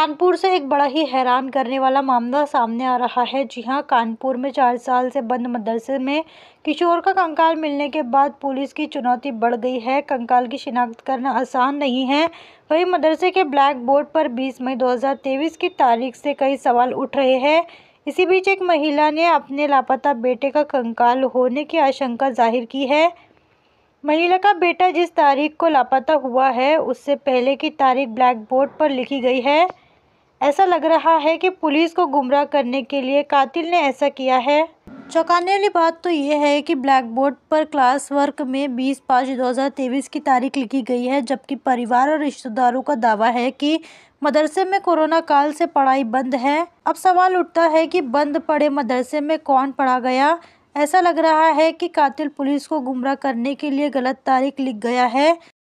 कानपुर से एक बड़ा ही हैरान करने वाला मामला सामने आ रहा है जी हाँ कानपुर में चार साल से बंद मदरसे में किशोर का कंकाल मिलने के बाद पुलिस की चुनौती बढ़ गई है कंकाल की शिनाख्त करना आसान नहीं है वही मदरसे के ब्लैक बोर्ड पर 20 मई 2023 की तारीख से कई सवाल उठ रहे हैं इसी बीच एक महिला ने अपने लापता बेटे का कंकाल होने की आशंका जाहिर की है महिला का बेटा जिस तारीख को लापता हुआ है उससे पहले की तारीख ब्लैक बोर्ड पर लिखी गई है ऐसा लग रहा है कि पुलिस को गुमराह करने के लिए कातिल ने ऐसा किया है चौंकाने वाली बात तो यह है कि ब्लैक बोर्ड पर क्लास वर्क में 20 पाँच 2023 की तारीख लिखी गई है जबकि परिवार और रिश्तेदारों का दावा है कि मदरसे में कोरोना काल से पढ़ाई बंद है अब सवाल उठता है कि बंद पड़े मदरसे में कौन पढ़ा गया ऐसा लग रहा है कि कातिल पुलिस को गुमराह करने के लिए गलत तारीख लिख गया है